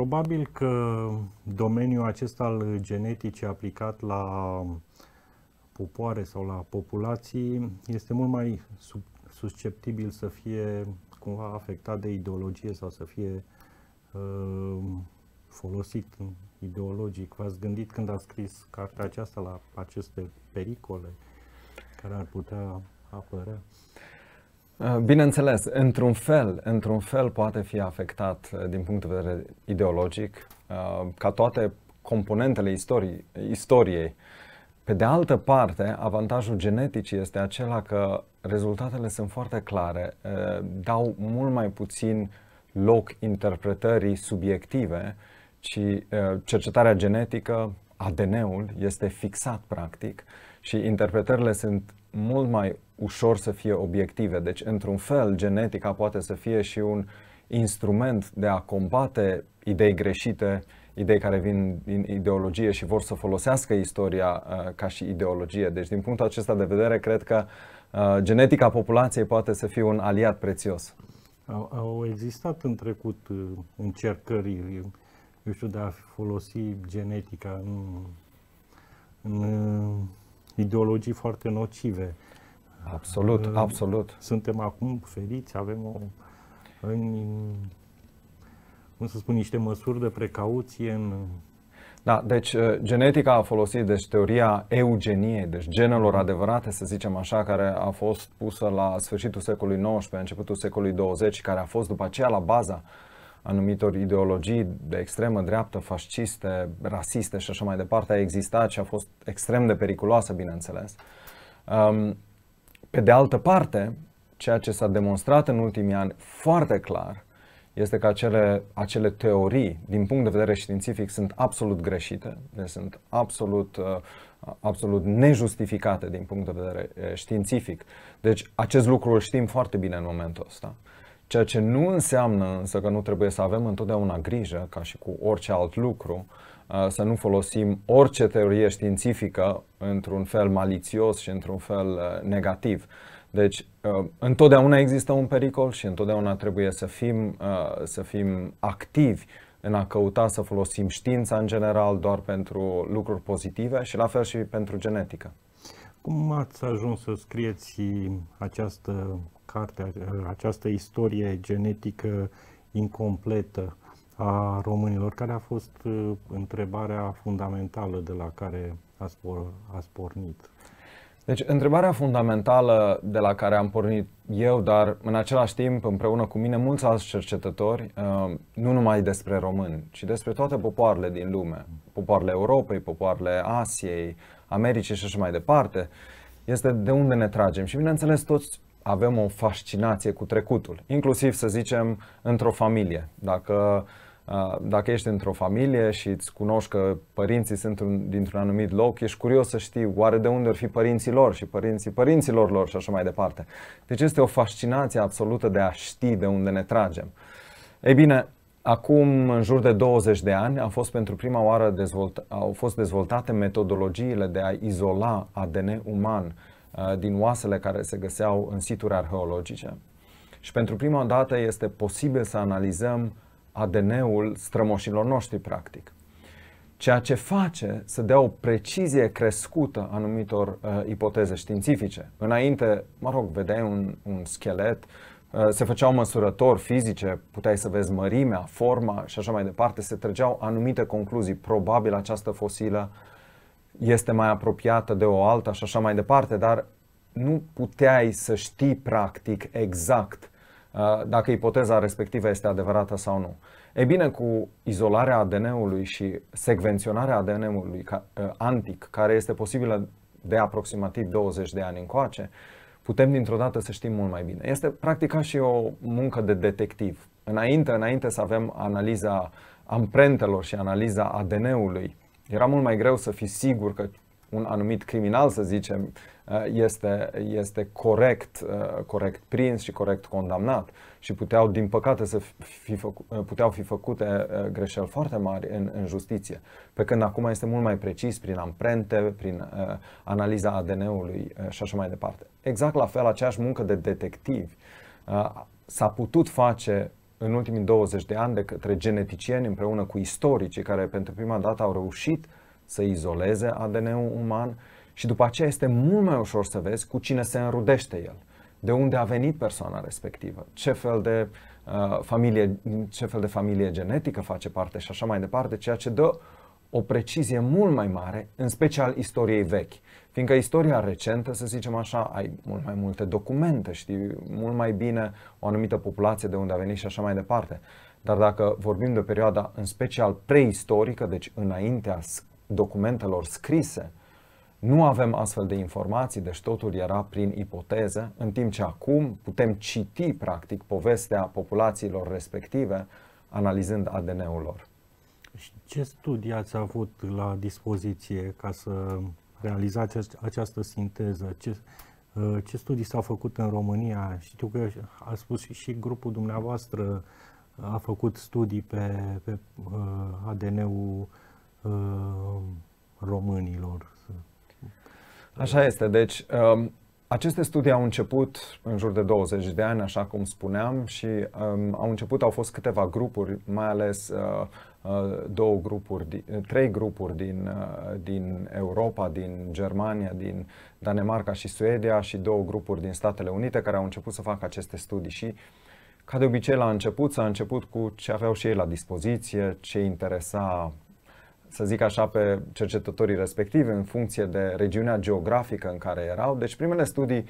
Probabil că domeniul acesta al geneticii aplicat la popoare sau la populații este mult mai sub, susceptibil să fie cumva afectat de ideologie sau să fie uh, folosit ideologic. V-ați gândit când a scris cartea aceasta la aceste pericole care ar putea apărea? Uh, bineînțeles, într-un fel, într-un fel poate fi afectat uh, din punct de vedere ideologic, uh, ca toate componentele istorii, istoriei. Pe de altă parte, avantajul genetic este acela că rezultatele sunt foarte clare, dau mult mai puțin loc interpretării subjective, ci cercetarea genetică, ADN-ul, este fixat practic și interpretările sunt mult mai ușor să fie obiective. Deci, într-un fel, genetica poate să fie și un instrument de a combate idei greșite, idei care vin din ideologie și vor să folosească istoria uh, ca și ideologie. Deci, din punctul acesta de vedere, cred că uh, genetica populației poate să fie un aliat prețios. Au, au existat în trecut uh, încercări, uh, eu, știu, de a folosi genetica în, în uh, ideologii foarte nocive. Absolut, uh, absolut. Suntem acum feriți, avem o, în, cum să spun, niște măsuri de precauție în da, deci uh, genetica a folosit, deci teoria eugeniei, deci genelor adevărate, să zicem așa, care a fost pusă la sfârșitul secolului XIX, începutul secolului 20, care a fost după aceea la baza anumitor ideologii de extremă dreaptă, fasciste, rasiste și așa mai departe, a existat și a fost extrem de periculoasă, bineînțeles. Um, pe de altă parte, ceea ce s-a demonstrat în ultimii ani foarte clar este că acele, acele teorii, din punct de vedere științific, sunt absolut greșite, deci sunt absolut, uh, absolut nejustificate din punct de vedere științific. Deci acest lucru îl știm foarte bine în momentul ăsta. Ceea ce nu înseamnă însă că nu trebuie să avem întotdeauna grijă, ca și cu orice alt lucru, să nu folosim orice teorie științifică într-un fel malițios și într-un fel negativ. Deci, întotdeauna există un pericol și întotdeauna trebuie să fim, să fim activi în a căuta să folosim știința în general doar pentru lucruri pozitive și la fel și pentru genetică. Cum ați ajuns să scrieți această carte, această istorie genetică incompletă? a românilor, care a fost uh, întrebarea fundamentală de la care a pornit? Deci, întrebarea fundamentală de la care am pornit eu, dar în același timp, împreună cu mine, mulți alți cercetători, uh, nu numai despre români, ci despre toate popoarele din lume, popoarele Europei, popoarele Asiei, Americii și așa mai departe, este de unde ne tragem. Și, bineînțeles, toți avem o fascinație cu trecutul, inclusiv, să zicem, într-o familie. Dacă uh, Ah, dacă ești într-o familie și îți cunoști că părinții sunt dintr-un anumit loc, ești curios să știi oare de unde ar fi părinții lor și părinții părinților lor și așa mai departe. Deci este o fascinație absolută de a ști de unde ne tragem. Ei bine, acum în jur de 20 de ani au fost pentru prima oară dezvolt- au fost dezvoltate metodologiile de a izola ADN uman ah, din oasele care se găseau în situri arheologice. Și pentru prima dată este posibil să analizăm ADN-ul strămoșilor noștri, practic. Ceea ce face să dea o precizie crescută anumitor uh, ipoteze științifice. Înainte, mă rog, vedeai un, un schelet, uh, se făceau măsurători fizice, puteai să vezi mărimea, forma și așa mai departe, se trăgeau anumite concluzii. Probabil această fosilă este mai apropiată de o alta și așa mai departe, dar nu puteai să știi practic exact dacă ipoteza respectivă este adevărată sau nu. E bine, cu izolarea ADN-ului și secvenționarea ADN-ului antic, care este posibilă de aproximativ 20 de ani încoace, putem dintr-o dată să știm mult mai bine. Este practic ca și o muncă de detectiv. Înainte, înainte să avem analiza amprentelor și analiza ADN-ului, era mult mai greu să fii sigur că un anumit criminal, să zicem, eh, este, este corect, eh, corect prins și corect condamnat și puteau, din păcate, să fi făcu- eh, puteau fi făcute greșeli foarte mari în, în justiție. Pe când acum este mult mai precis prin amprente, prin uh, analiza ADN-ului uh, și așa mai departe. Exact la fel, aceeași muncă de detectivi uh, s-a putut face în ultimii 20 de ani de către geneticieni împreună cu istoricii care pentru prima dată au reușit să izoleze ADN-ul uman și după aceea este mult mai ușor să vezi cu cine se înrudește el, de unde a venit persoana respectivă, ce fel de uh, familie, ce fel de familie genetică face parte și așa mai departe, ceea ce dă o precizie mult mai mare, în special istoriei vechi. Fiindcă istoria recentă, să zicem așa, ai mult mai multe documente, știi mult mai bine o anumită populație de unde a venit și așa mai departe. Dar dacă vorbim de perioada în special preistorică, deci înaintea documentelor scrise, nu avem astfel de informații, deci totul era prin ipoteze, în timp ce acum putem citi, practic, povestea populațiilor respective, analizând ADN-ul lor. Și ce studii ați avut la dispoziție ca să realizați această sinteză? Ce, uh, ce studii s-au făcut în România? Știu că a spus și grupul dumneavoastră uh, a făcut studii pe, pe uh, ADN-ul Uh, românilor. Așa este. Deci, um, aceste studii au început în jur de 20 de ani, așa cum spuneam, și um, au început, au fost câteva grupuri, mai ales uh, uh două grupuri, trei grupuri din, uh, din Europa, din Germania, din Danemarca și Suedia și două grupuri din Statele Unite care au început să facă aceste studii și ca de obicei la început s-a început cu ce aveau și ei la dispoziție, ce interesa să zic așa, pe cercetătorii respectivi în funcție de regiunea geografică în care erau. Deci primele studii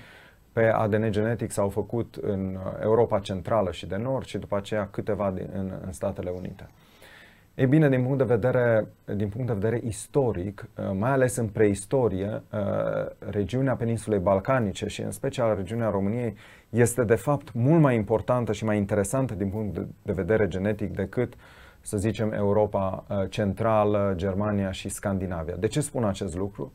pe ADN genetic s-au făcut în Europa Centrală și de Nord și după aceea câteva din, în, în Statele Unite. Ei bine, din punct de vedere, din punct de vedere istoric, mai ales în preistorie, regiunea peninsulei balcanice și în special regiunea României este de fapt mult mai importantă și mai interesantă din punct de vedere genetic decât uh, să zicem, Europa uh, Centrală, Germania și Scandinavia. De ce spun acest lucru?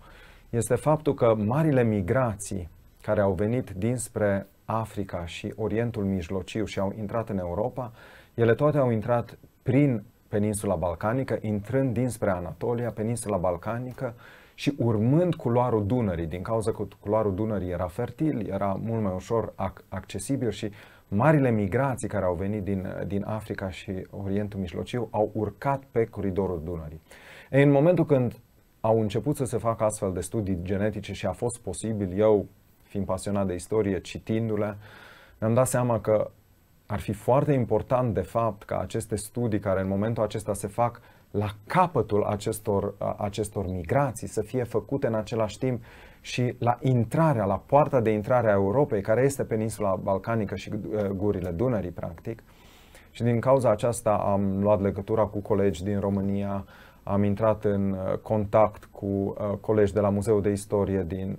Este faptul că marile migrații care au venit dinspre Africa și Orientul Mijlociu și au intrat în Europa, ele toate au intrat prin peninsula balcanică, intrând dinspre Anatolia, peninsula balcanică și urmând culoarul Dunării, din cauza că culoarul Dunării era fertil, era mult mai ușor accesibil și marile migrații care au venit din, din Africa și Orientul Mijlociu au urcat pe coridorul Dunării. E, în momentul când au început să se facă astfel de studii genetice și a fost posibil, eu fiind pasionat de istorie, citindu-le, mi-am dat seama că ar fi foarte important, de fapt, ca aceste studii care în momentul acesta se fac la capătul acestor, acestor migrații să fie făcute în același timp și la intrarea, la poarta de intrare a Europei, care este peninsula balcanică și eh, gurile Dunării, practic. Și din cauza aceasta am luat legătura cu colegi din România, am intrat în eh, contact cu eh, colegi de la Muzeul de Istorie din,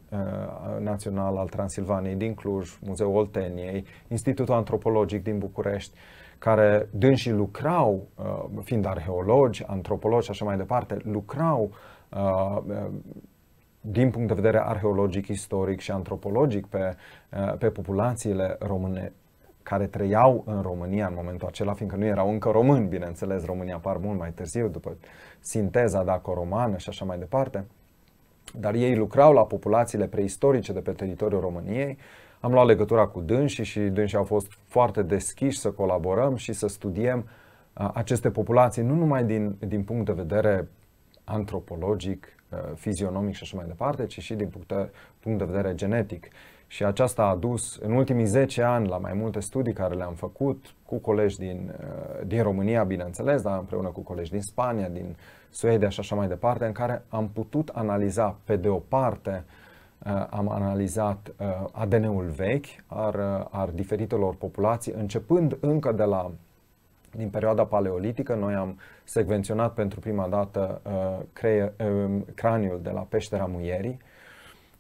Național al Transilvaniei din Cluj, Muzeul Olteniei, Institutul Antropologic din București, care dânsii lucrau, uh, fiind arheologi, antropologi și așa mai departe, lucrau uh, din punct de vedere arheologic, istoric și antropologic pe, uh, pe populațiile române care trăiau în România în momentul acela, fiindcă nu erau încă români, bineînțeles, România apar mult mai târziu, după sinteza daco-romană și așa mai departe, dar ei lucrau la populațiile preistorice de pe teritoriul României am luat legătura cu dânsii și dânsii au fost foarte deschiși să colaborăm și să studiem uh, aceste populații, nu numai din, din punct de vedere antropologic, uh, fizionomic și așa mai departe, ci și din punct de, punct de vedere genetic. Și aceasta a dus în ultimii 10 ani la mai multe studii care le-am făcut cu colegi din, uh, din România, bineînțeles, dar împreună cu colegi din Spania, din Suedia și așa mai departe, în care am putut analiza, pe de o parte, Uh, am analizat uh, ADN-ul vechi ar uh, ar diferitelor populații, începând încă de la din perioada paleolitică. Noi am secvenționat pentru prima dată creier, um, craniul de la peștera muierii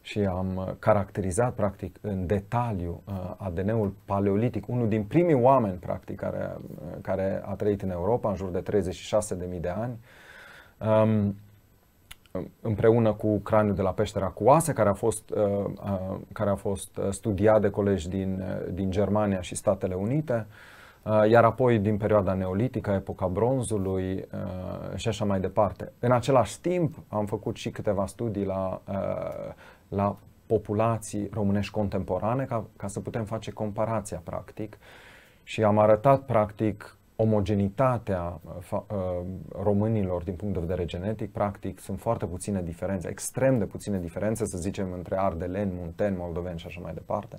și am caracterizat practic în detaliu ADN-ul paleolitic, unul din primii oameni practic care, care a trăit în Europa în jur de 36.000 de ani. Um, împreună cu craniul de la peștera oase, care a fost, uh, care a fost uh, studiat de colegi din, uh, din Germania și Statele Unite, iar apoi din perioada neolitică, epoca bronzului și așa mai departe. În același timp am făcut și câteva studii la, la populații românești contemporane ca, ca să putem face comparația practic și am arătat practic omogenitatea uh, uh, românilor din punct de vedere genetic, practic sunt foarte puține diferențe, extrem de puține diferențe, să zicem, între ardeleni, munteni, moldoveni și așa mai departe.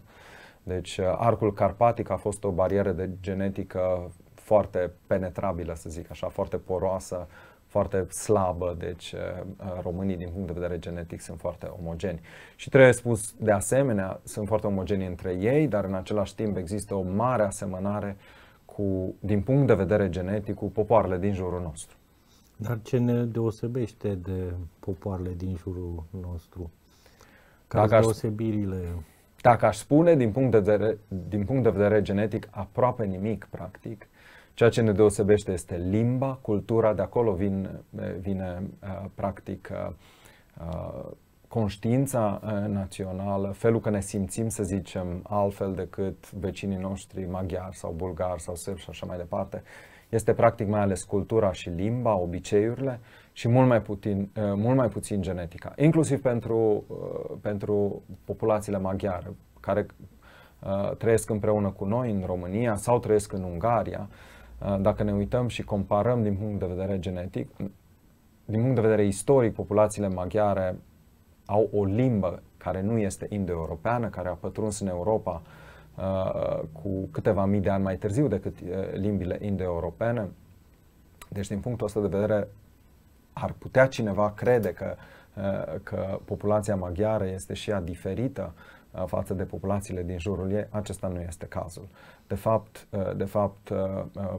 Deci uh, arcul carpatic a fost o barieră de genetică foarte penetrabilă, să zic așa, foarte poroasă, foarte slabă, deci românii din punct de vedere genetic sunt foarte omogeni. Și trebuie spus de asemenea, sunt foarte omogeni între ei, dar în același timp există o mare asemănare uh, cu, din punct de vedere genetic, cu popoarele din jurul nostru. Dar ce ne deosebește de popoarele din jurul nostru? Care dacă aș, Dacă aș spune din punct, de vedere, din punct de vedere genetic aproape nimic, practic, ceea ce ne deosebește este limba, cultura, de acolo vin, vine uh, practic uh, uh, conștiința eh, națională, felul că ne simțim, să zicem, altfel decât vecinii noștri maghiari sau bulgari sau sârbi și așa mai departe, este practic mai ales cultura și limba, obiceiurile și mult mai puțin, eh, mult mai puțin genetica, inclusiv pentru, eh, pentru populațiile maghiare care trăiesc împreună cu noi în România sau trăiesc în Ungaria. Dacă ne uităm și comparăm din punct de vedere genetic, din punct de vedere istoric, populațiile maghiare au o limbă care nu este indo-europeană, care a pătruns în Europa uh, cu câteva mii de ani mai târziu decât uh, limbile indo-europene. Deci, din punctul ăsta de vedere, ar putea cineva crede că, uh, că populația maghiară este și ea diferită uh, față de populațiile din jurul ei, acesta nu este cazul. De fapt, uh, de fapt, uh,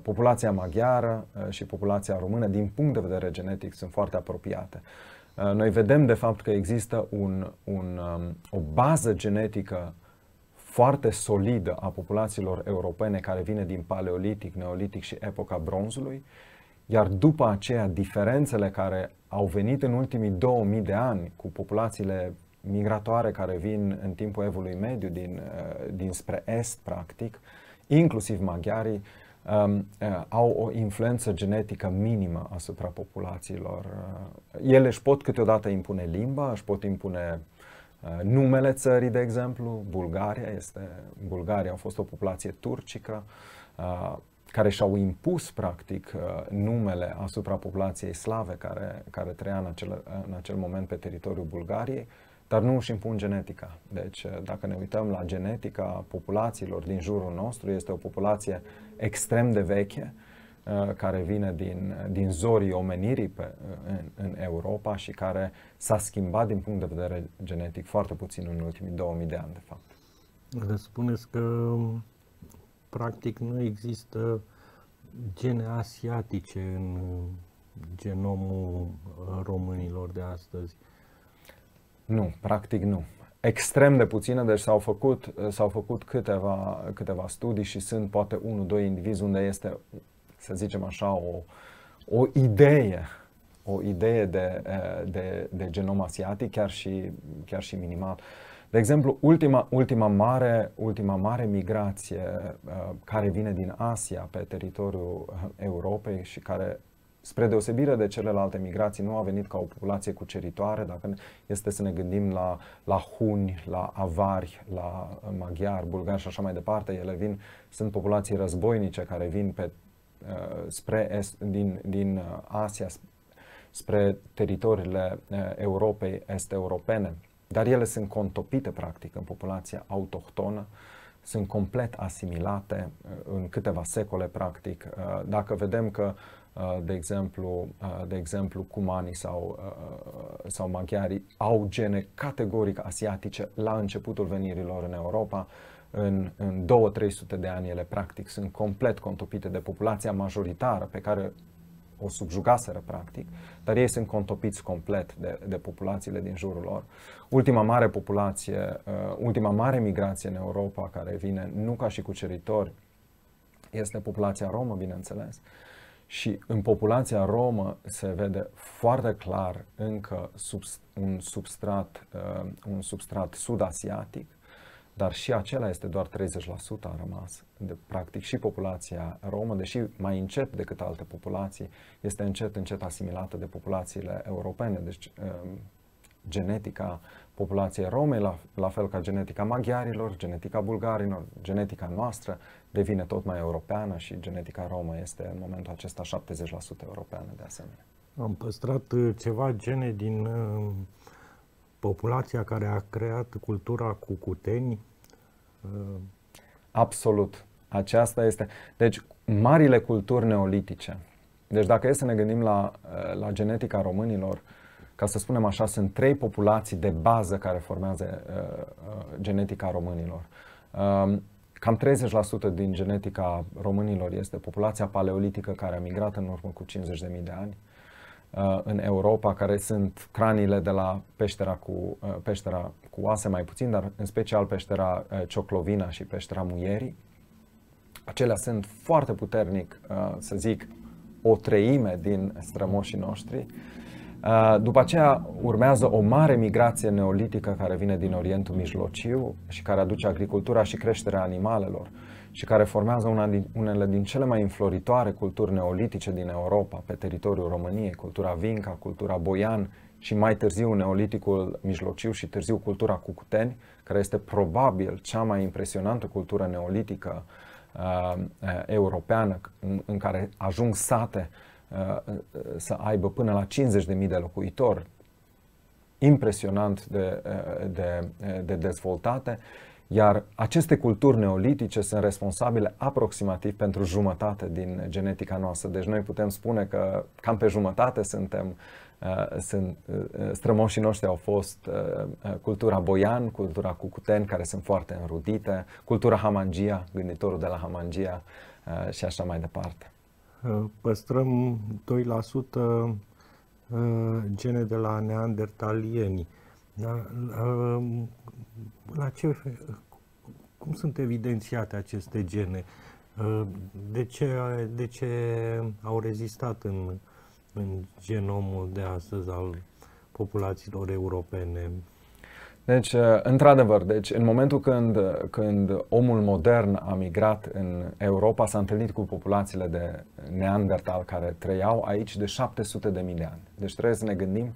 populația maghiară și populația română, din punct de vedere genetic, sunt foarte apropiate. Uh, noi vedem de fapt că există un, un, um, o bază genetică foarte solidă a populațiilor europene care vine din Paleolitic, Neolitic și epoca bronzului, iar după aceea diferențele care au venit în ultimii 2000 de ani cu populațiile migratoare care vin în timpul evului mediu din, uh, din spre est, practic, inclusiv maghiarii, um, uh, au o influență genetică minimă asupra populațiilor. Uh, ele își pot câteodată impune limba, își pot impune uh, numele țării, de exemplu. Bulgaria este, Bulgaria a fost o populație turcică uh, care și-au impus, practic, uh, numele asupra populației slave care, care trăia în acel, în acel moment pe teritoriul Bulgariei, dar nu își impun genetica. Deci, uh, dacă ne uităm la genetica populațiilor din jurul nostru, este o populație uh, extrem de veche uh, care vine din, din zorii omenirii pe, uh, în, în Europa și care s-a schimbat din punct de vedere genetic foarte puțin în ultimii 2000 de ani, de fapt. Spuneți că um, practic nu există gene asiatice în uh, genomul românilor de astăzi. Nu, practic nu extrem de puține, deci s-au făcut, s-au făcut câteva, câteva studii și sunt poate unul, doi indivizi unde este, să zicem așa, o, o idee o idee de, de, de genom asiatic, chiar și, chiar și minimal. De exemplu, ultima, ultima, mare, ultima mare migrație uh, care vine din Asia pe teritoriul Europei și care spre deosebire de celelalte migrații, nu a venit ca o populație cuceritoare, dacă este să ne gândim la, la huni, la avari, la uh, maghiari, bulgari și așa mai departe, ele vin, sunt populații războinice care vin pe, uh, spre est, din, din uh, Asia, spre teritoriile Europei est-europene, dar ele sunt contopite practic în populația autohtonă, sunt complet asimilate în câteva secole practic. Dacă vedem că Uh, de exemplu, uh, de exemplu cumanii sau, uh, sau maghiarii au gene categoric asiatice la începutul venirilor în Europa. În, în 2-300 de ani ele practic sunt complet contopite de populația majoritară pe care o subjugaseră practic, dar ei sunt contopiți complet de, de populațiile din jurul lor. Ultima mare populație, ultima mare migrație în Europa care vine nu ca și cuceritori este populația romă, bineînțeles, uh, și în populația romă se vede foarte clar încă sub, un, substrat, uh, un substrat sud-asiatic, dar și acela este doar 30% a rămas. De, practic și populația romă, deși mai încet decât alte populații, este încet, încet asimilată de populațiile europene. Deci uh, genetica populației romei, la, la fel ca genetica maghiarilor, genetica bulgarilor, genetica noastră, devine tot mai europeană și genetica romă este în momentul acesta 70% europeană de asemenea. Am păstrat uh, ceva gene din uh, populația care a creat cultura cucuteni? Uh. Absolut. Aceasta este. Deci, marile culturi neolitice. Deci, dacă e să ne gândim la, la genetica românilor, ca să spunem așa, sunt trei populații de bază care formează uh, genetica românilor. Uh, cam 30% din genetica românilor este populația paleolitică care a migrat în urmă cu 50.000 de ani uh, în Europa, care sunt craniile de la peștera cu, uh, peștera cu oase mai puțin, dar în special peștera uh, Cioclovina și peștera Muierii. Acelea sunt foarte puternic, să zic, o treime din strămoșii noștri Uh, după aceea urmează o mare migrație neolitică care vine din Orientul Mijlociu și care aduce agricultura și creșterea animalelor și care formează una din, unele din cele mai înfloritoare culturi neolitice din Europa, pe teritoriul României, cultura Vinca, cultura Boian și mai târziu neoliticul mijlociu și târziu cultura Cucuteni, care este probabil cea mai impresionantă cultură neolitică uh, uh europeană în, în care ajung sate uh, să aibă până la 50.000 de locuitori, impresionant de, de, de dezvoltate, iar aceste culturi neolitice sunt responsabile aproximativ pentru jumătate din genetica noastră. Deci noi putem spune că cam pe jumătate suntem sunt, strămoșii noștri au fost cultura boian, cultura cucuten, care sunt foarte înrudite, cultura hamangia, gânditorul de la hamangia și așa mai departe. Eh, păstrăm 2% eh, gene de la neandertalieni. Da? Eh, la ce, cum sunt evidențiate aceste gene? De ce, de ce au rezistat în, în genomul de astăzi al populațiilor europene? Deci, uh, într-adevăr, deci în momentul când, uh, când omul modern a migrat în Europa, s-a întâlnit cu populațiile de neandertal care trăiau aici de 700 de mii de ani. Deci trebuie să ne gândim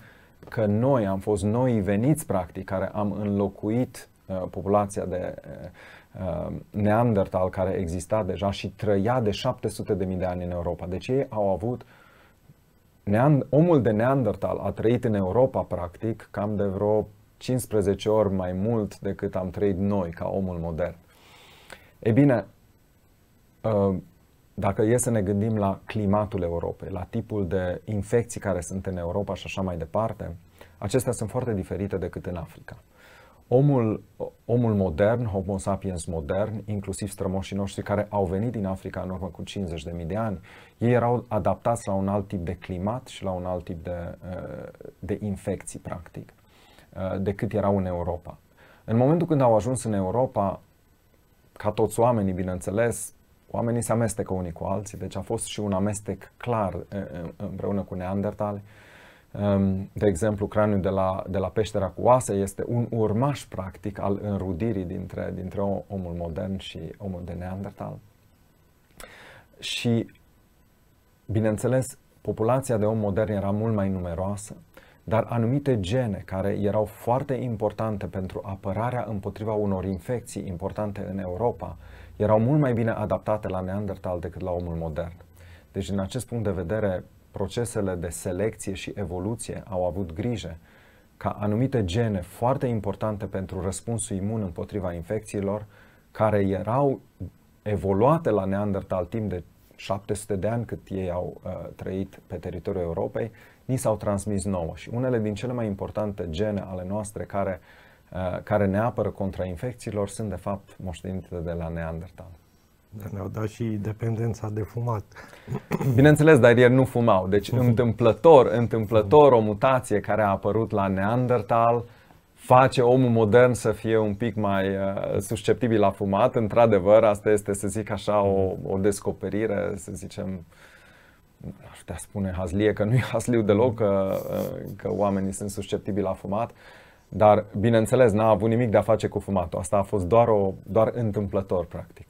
că noi am fost noi veniți, practic, care am înlocuit uh, populația de uh, uh neandertal care exista deja și trăia de 700 de mii de ani în Europa. Deci ei au avut Neand- omul de Neandertal a trăit în Europa, practic, cam de vreo 15 ori mai mult decât am trăit noi ca omul modern. E bine, uh, dacă e să ne gândim la climatul Europei, la tipul de infecții care sunt în Europa și așa mai departe, acestea sunt foarte diferite decât în Africa. Omul, omul modern, Homo sapiens modern, inclusiv strămoșii noștri care au venit din Africa în urmă cu 50.000 de ani, ei erau adaptați la un alt tip de climat și la un alt tip de, uh, de infecții, practic. Uh, decât erau în Europa. În momentul când au ajuns în Europa, ca toți oamenii, bineînțeles, oamenii se amestecă unii cu alții, deci a fost și un amestec clar uh, uh, împreună cu Neandertal. Um, de exemplu, craniul de la, de la peștera cu oase este un urmaș practic al înrudirii dintre, dintre omul modern și omul de neandertal. Și, bineînțeles, populația de om modern era mult mai numeroasă, dar anumite gene care erau foarte importante pentru apărarea împotriva unor infecții importante în Europa erau mult mai bine adaptate la Neandertal decât la omul modern. Deci, din acest punct de vedere, procesele de selecție și evoluție au avut grijă ca anumite gene foarte importante pentru răspunsul imun împotriva infecțiilor, care erau evoluate la Neandertal timp de 700 de ani cât ei au uh, trăit pe teritoriul Europei, ni s-au transmis nouă și unele din cele mai importante gene ale noastre care, uh, care ne apără contra infecțiilor sunt de fapt moștenite de la Neandertal. Dar ne-au dat și dependența de fumat. Bineînțeles, dar ei nu fumau. Deci întâmplător, întâmplător o mutație care a apărut la Neandertal face omul modern să fie un pic mai uh, susceptibil la fumat. Într-adevăr, asta este, să zic așa, o, o descoperire, să zicem, uh, aș putea spune hazlie, că nu e hazliu deloc, că, că oamenii sunt susceptibili la fumat, dar bineînțeles n-a avut nimic de a face cu fumatul. Asta a fost doar, o, doar întâmplător, practic.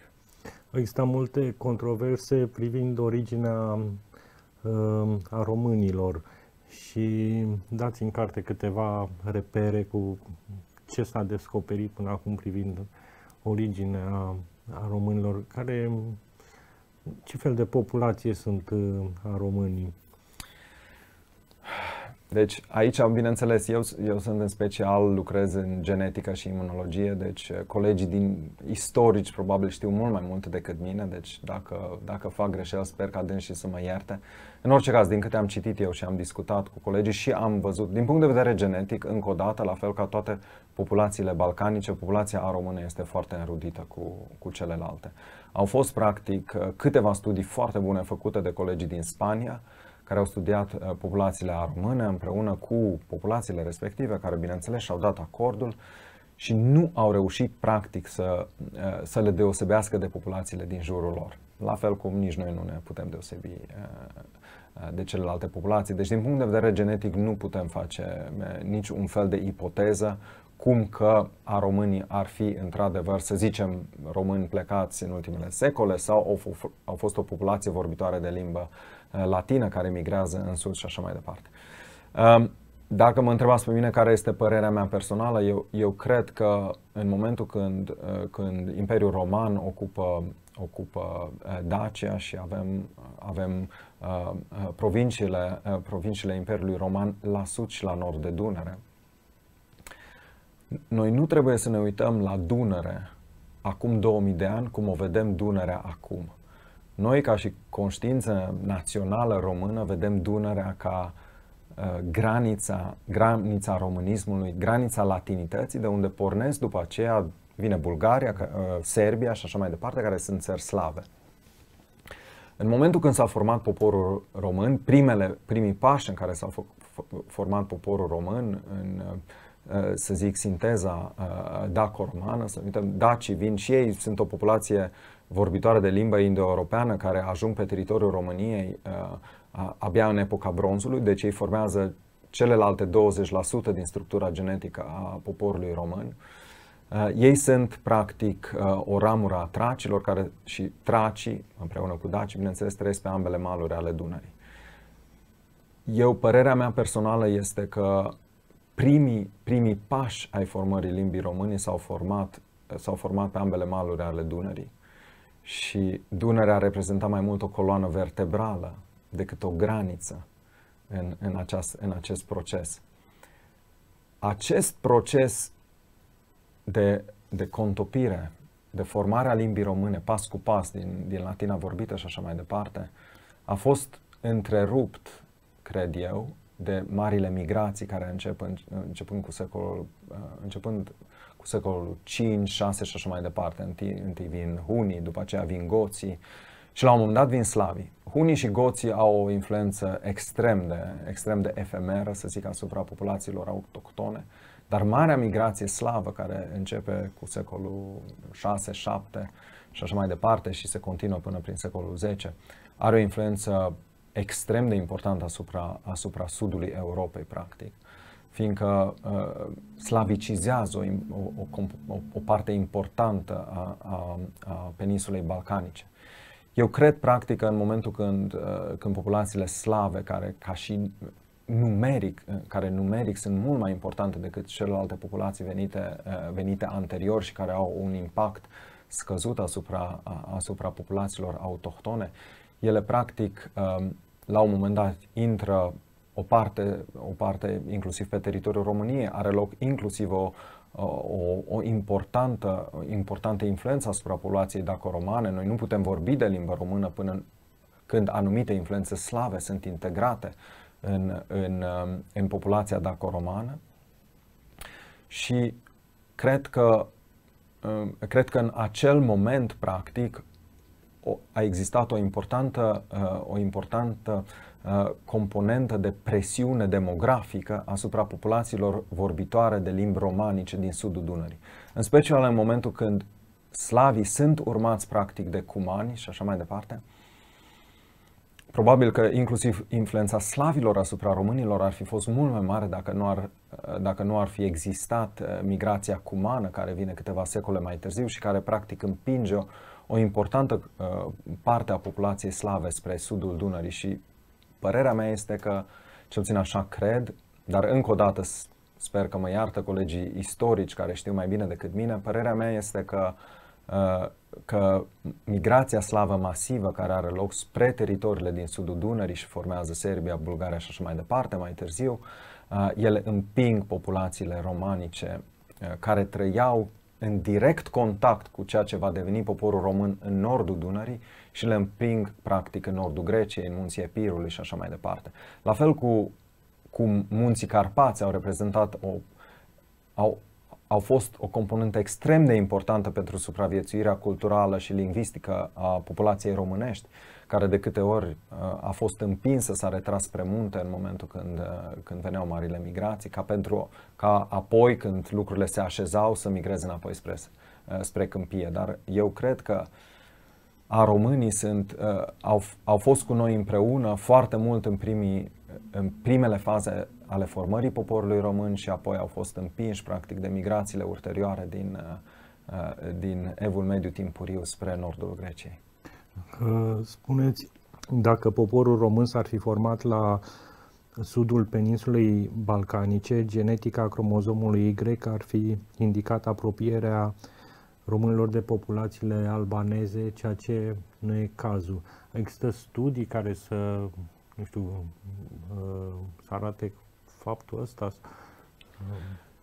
Există multe controverse privind originea um, a românilor și dați în carte câteva repere cu ce s-a descoperit până acum privind originea a românilor, care ce fel de populație sunt uh, a românii? Deci aici, bineînțeles, eu, eu sunt în special, lucrez în genetică și imunologie, deci uh, colegii din istorici probabil știu mult mai multe decât mine, deci dacă, dacă fac greșeli, sper ca dânsii să mă ierte. Uh, în orice caz, din câte am citit eu și am discutat cu colegii și am văzut, din punct de vedere genetic, încă o dată, la fel ca toate populațiile balcanice, populația a română este foarte înrudită cu, cu celelalte. Au fost, practic, câteva studii foarte bune făcute de colegii din Spania, care au studiat uh, populațiile a române împreună cu populațiile respective, care, bineînțeles, și-au dat acordul și nu au reușit practic să, uh, să le deosebească de populațiile din jurul lor. La fel cum nici noi nu ne putem deosebi uh, Eh, de celelalte populații. Deci, din punct de vedere genetic, nu putem face eh, niciun fel de ipoteză cum că a românii ar fi într-adevăr, să zicem, români plecați în ultimele secole sau au, au fost o populație vorbitoare de limbă eh, latină care migrează în sud și așa mai departe. Ehm, dacă mă întrebați pe mine care este părerea mea personală, eu, eu cred că în momentul când, uh, când Imperiul Roman ocupă, ocupă uh, Dacia și avem, uh, avem uh, provinciile, uh, provinciile Imperiului Roman la sud și la nord de Dunăre, noi nu trebuie să ne uităm la Dunăre acum 2000 de ani cum o vedem Dunărea acum. Noi, ca și conștiință națională română, vedem Dunărea ca uh, Uh, granița, granița românismului, granița latinității, de unde pornesc după aceea, vine Bulgaria, uh, Serbia și așa mai departe, care sunt țări slave. În momentul când s-a format poporul român, primele, primii pași în care s-a format poporul român, în, uh, să zic, sinteza daco-romană, să uităm, dacii vin și ei, sunt o populație vorbitoare de limbă indo-europeană care ajung pe teritoriul României abia în epoca bronzului, deci ei formează celelalte 20% din structura genetică a poporului român. Ei sunt, practic, o ramură a tracilor care și tracii, împreună cu dacii, bineînțeles, trăiesc pe ambele maluri ale Dunării. Eu, părerea mea personală este că primii, primii pași ai formării limbii române s-au format, s-au format pe ambele maluri ale Dunării. Și Dunărea reprezenta mai mult o coloană vertebrală decât o graniță în, în, aceast, în acest proces. Acest proces de, de contopire, de formarea limbii române, pas cu pas, din, din latina vorbită și așa mai departe, a fost întrerupt, cred eu, de marile migrații care încep în, începând cu secolul, începând cu secolul 5, 6 și așa mai departe. Întâi, întâi vin hunii, după aceea vin goții, uh, și la un moment dat vin slavii. Hunii și goții au o influență extrem de, extrem de efemeră, să zic, asupra populațiilor autohtone, dar marea migrație slavă care începe cu secolul 6-7 și așa mai departe și se continuă până prin secolul 10, are o influență extrem de importantă asupra, asupra sudului Europei, practic fiindcă uh, slavicizează o, o, o, o parte importantă a, a, a peninsulei balcanice. Eu cred, practic, că în momentul când, uh, când populațiile slave, care ca și numeric, uh, care numeric sunt mult mai importante decât celelalte populații venite, uh, venite anterior și care au un impact scăzut asupra, asupra populațiilor autohtone, ele practic um, la un moment dat intră o parte, o parte inclusiv pe teritoriul României, are loc inclusiv o, o, o importantă, importantă influență asupra populației dacoromane. Noi nu putem vorbi de limba română până când anumite influențe slave sunt integrate în, în, în populația dacoromană. Și cred că, um, cred că în acel moment, practic, a existat o importantă, uh, o importantă Uh, componentă de presiune demografică asupra populațiilor vorbitoare de limbi romanice din sudul Dunării. În special în momentul când slavii sunt urmați practic de cumani și așa mai departe, probabil că inclusiv influența slavilor asupra românilor ar fi fost mult mai mare dacă nu ar, uh, dacă nu ar fi existat uh, migrația cumană care vine câteva secole mai târziu și care practic împinge o, o importantă uh, parte a populației slave spre sudul Dunării și Părerea mea este că, cel puțin așa cred, dar încă o dată sper că mă iartă colegii istorici care știu mai bine decât mine, părerea mea este că, uh, că migrația slavă masivă care are loc spre teritoriile din sudul Dunării și formează Serbia, Bulgaria și așa mai departe mai târziu, uh, ele împing populațiile romanice uh, care trăiau în direct contact cu ceea ce va deveni poporul român în nordul Dunării și le împing practic în nordul Greciei, în munții Epirului și așa mai departe. La fel cu cum munții Carpați au reprezentat o, au, au fost o componentă extrem de importantă pentru supraviețuirea culturală și lingvistică a populației românești, care de câte ori uh, a fost împinsă, s-a retras spre munte în momentul când, uh, când veneau marile migrații, ca, pentru, ca apoi când lucrurile se așezau să migreze înapoi spre, uh, spre câmpie. Dar eu cred că uh, a românii sunt, uh, au, au fost cu noi împreună foarte mult în, primii, uh, în primele faze ale formării poporului român și apoi au fost împinși practic de migrațiile ulterioare din, uh, uh din evul mediu timpuriu spre nordul Greciei. Spuneți, dacă poporul român s-ar fi format la sudul peninsulei balcanice, genetica cromozomului Y ar fi indicat apropierea uh, românilor de populațiile albaneze, ceea ce nu e cazul. Există studii care să, nu știu, uh, să arate faptul ăsta?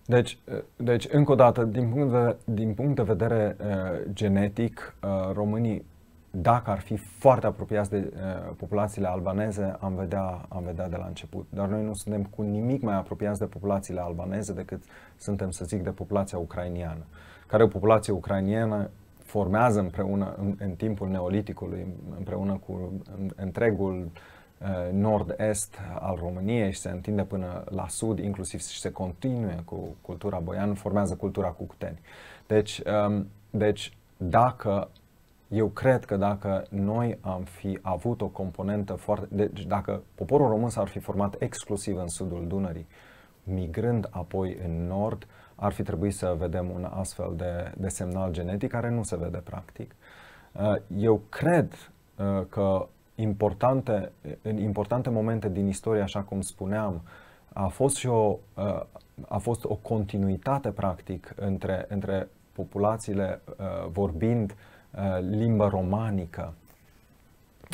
Deci, uh, deci, încă o dată, din punct de, din punct de vedere uh, genetic, uh, românii, dacă ar fi foarte apropiați de uh, populațiile albaneze, am vedea, am vedea de la început. Dar noi nu suntem cu nimic mai apropiați de populațiile albaneze decât suntem, să zic, de populația ucrainiană. Uh, care o populație ucrainiană formează împreună în, în timpul neoliticului, împreună cu întregul uh, nord-est al României și se întinde până la sud, inclusiv și se continuă cu cultura boiană, formează cultura cucuteni. Deci, um, deci dacă eu cred că dacă noi am fi avut o componentă foarte... Deci dacă poporul român s-ar fi format exclusiv în sudul Dunării, migrând apoi în nord, uh, ar fi trebuit să vedem un astfel de, de semnal genetic care nu se vede practic. Uh, eu cred uh, că importante, în importante momente din istorie, așa cum spuneam, a fost și o, uh, a fost o continuitate practic între, între populațiile vorbind limba romanică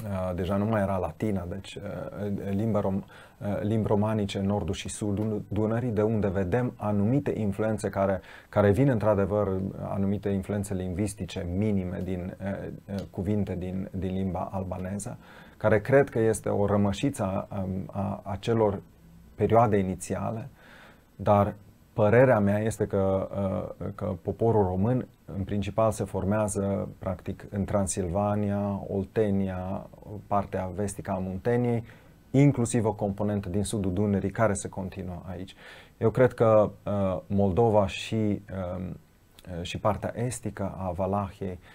Uh, deja nu mai era latina, deci uh, limba rom, uh, limbi romanice în nordul și sudul Dunării, de unde vedem anumite influențe care, care vin într-adevăr, anumite influențe lingvistice minime din cuvinte din, din limba albaneză, care cred că este o rămășiță a, a, a celor perioade inițiale, dar Părerea mea este că, uh, că poporul român în principal se formează practic în Transilvania, Oltenia, partea vestică a Munteniei, inclusiv o componentă din sudul Dunării care se continuă aici. Eu cred că uh, Moldova și, um, uh, și partea estică a Valahiei uh,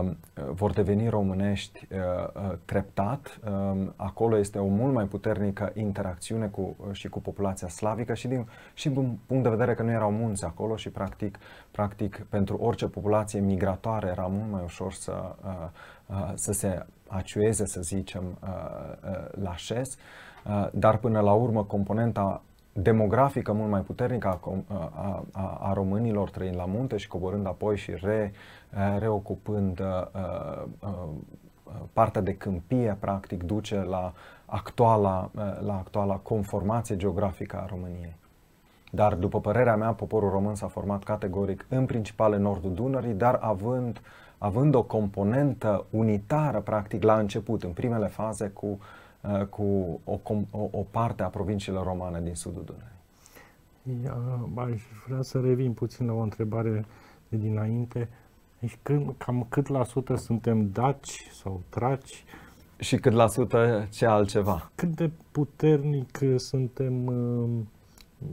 Um, vor deveni românești treptat. Uh, uh, um, acolo este o mult mai puternică interacțiune cu, uh, și cu populația slavică și din, și din punct de vedere că nu erau munți acolo și practic, practic pentru orice populație migratoare era mult mai ușor să, să se aciueze, să zicem, la șes. Dar până la urmă componenta demografică mult mai puternică a, a, a, a românilor trăind la munte și coborând apoi și re, Uh, reocupând uh, uh, partea de câmpie, practic, duce la actuala, la actuala conformație geografică a României. Dar, după părerea mea, poporul român s-a format categoric în principal în nordul Dunării, dar având, având o componentă unitară, practic, la început, în primele faze, cu, cu o, o, o parte a provinciilor romane din sudul Dunării. Aș vrea să revin puțin la o întrebare de dinainte. Deci când, cam cât la sută suntem daci sau traci? Și cât la sută ce altceva? Cât de puternic suntem, uh,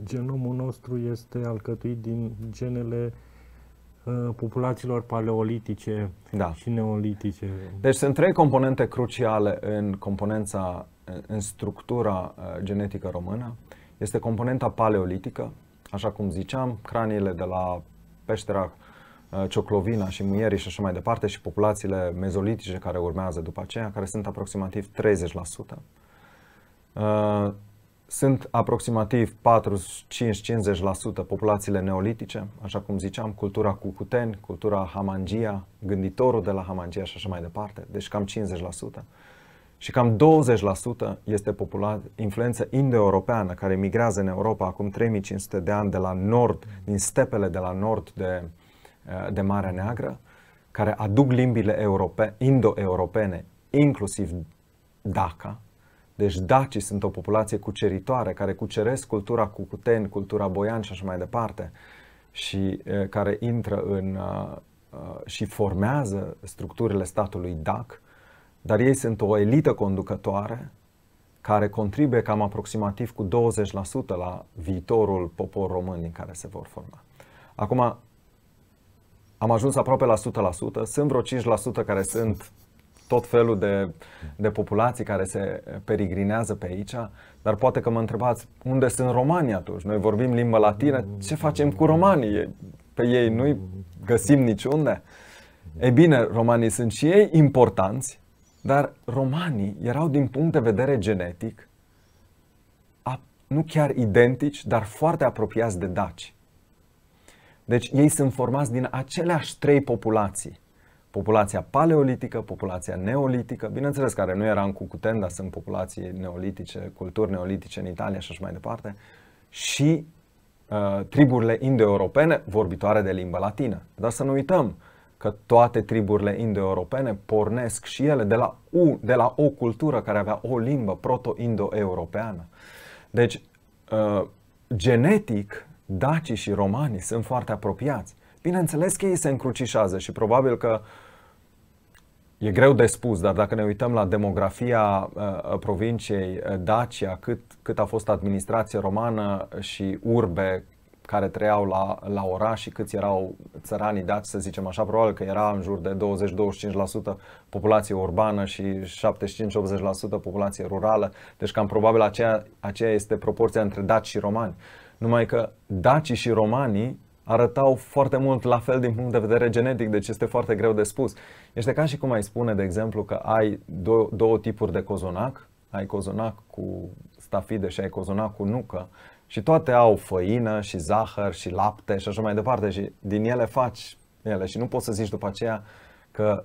genomul nostru este alcătuit din genele uh, populațiilor paleolitice da. și neolitice. Deci sunt trei componente cruciale în componența, în structura uh, genetică română. Este componenta paleolitică, așa cum ziceam, craniile de la peștera Uh, cioclovina și Muierii și așa mai departe și populațiile mezolitice care urmează după aceea, care sunt aproximativ 30%. Uh, sunt aproximativ 45-50% populațiile neolitice, așa cum ziceam, cultura Cucuteni, cultura Hamangia, gânditorul de la Hamangia și așa mai departe, deci cam 50%. Și cam 20% este popula- influență indo-europeană care migrează în Europa acum 3500 de ani de la nord, din stepele de la nord de uh, Eh, de Marea Neagră, care aduc limbile europe, indo-europene, inclusiv Daca. Deci dacii sunt o populație cuceritoare care cuceresc cultura cucuteni, cultura boian și așa mai departe și eh, care intră în eh, și formează structurile statului DAC, dar ei sunt o elită conducătoare care contribuie cam aproximativ cu 20% la viitorul popor român din care se vor forma. Acum, am ajuns aproape la 100%, sunt vreo 5% care sunt tot felul de, de populații care se perigrinează pe aici, dar poate că mă întrebați unde sunt romanii atunci? Noi vorbim limba latină, ce facem cu romanii? Pe ei nu-i găsim niciunde. Ei bine, romanii sunt și ei importanți, dar romanii erau din punct de vedere genetic nu chiar identici, dar foarte apropiați de daci. Deci ei sunt formați din aceleași trei populații. Populația paleolitică, populația neolitică, bineînțeles care nu era în Cucuten, dar sunt populații neolitice, culturi neolitice în Italia și așa mai departe, și uh, triburile europene vorbitoare de limbă latină. Dar să nu uităm că toate triburile indo-europene pornesc și ele de la, U, de la o cultură care avea o limbă proto-indo-europeană. Deci, uh, genetic, dacii și romanii sunt foarte apropiați. Bineînțeles că ei se încrucișează și probabil că e greu de spus, dar dacă ne uităm la demografia uh, uh, provinciei uh, Dacia, cât, cât a fost administrație romană și urbe care trăiau la, la oraș și câți erau țăranii daci, să zicem așa, probabil că era în jur de 20-25% populație urbană și 75-80% populație rurală, deci cam probabil aceea, aceea este proporția între daci și romani numai că dacii și romanii arătau foarte mult la fel din punct de vedere genetic, deci este foarte greu de spus. Este ca și cum ai spune, de exemplu, că ai două, două tipuri de cozonac, ai cozonac cu stafide și ai cozonac cu nucă și toate au făină și zahăr și lapte și așa mai departe și din ele faci ele și nu poți să zici după aceea că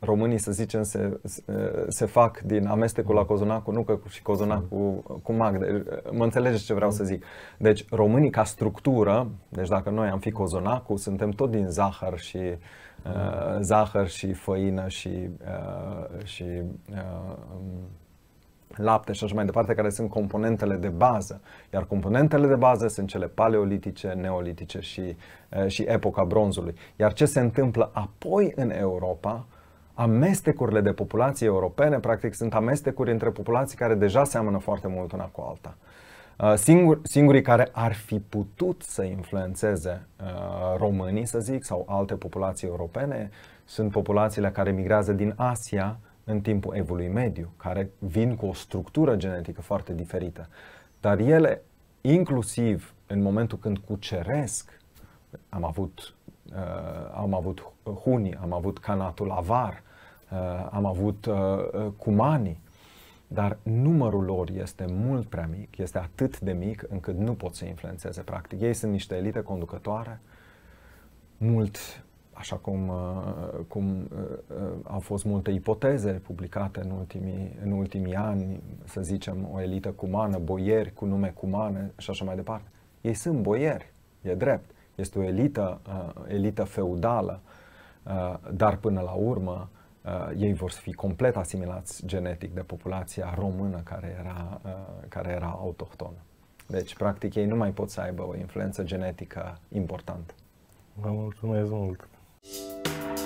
românii, să zicem, se, se, se fac din amestecul la cozonac cu nucă și cozonac cu, cu magde. Mă înțelegeți ce vreau să zic. Deci românii ca structură, deci dacă noi am fi cozonacul, suntem tot din zahăr și uh, zahăr și făină și, uh, și uh, lapte și așa mai departe, care sunt componentele de bază. Iar componentele de bază sunt cele paleolitice, neolitice și, uh, și epoca bronzului. Iar ce se întâmplă apoi în Europa, uh, amestecurile de populații europene, practic sunt amestecuri între populații care deja seamănă foarte mult una cu alta. Uh, singur, singurii care ar fi putut să influențeze uh, românii, să zic, sau alte populații europene, sunt populațiile care migrează din Asia în timpul evului mediu, care vin cu o structură genetică foarte diferită. Dar ele, inclusiv în momentul când cuceresc, am avut Uh, am avut Huni, am avut Canatul Avar, uh, am avut uh, Cumani, dar numărul lor este mult prea mic, este atât de mic încât nu pot să influențeze practic. Ei sunt niște elite conducătoare, mult așa cum, cum au fost multe ipoteze publicate în ultimii, în ultimii ani, să zicem o elită cumană, boieri cu nume cumane și așa mai departe. Ei sunt boieri, e drept, este o elită, uh, elită feudală, uh, dar până la urmă uh, ei vor fi complet asimilați genetic de populația română care era, care era autohtonă. Deci, practic, ei nu mai pot să aibă o influență genetică importantă. Vă mulțumesc mult!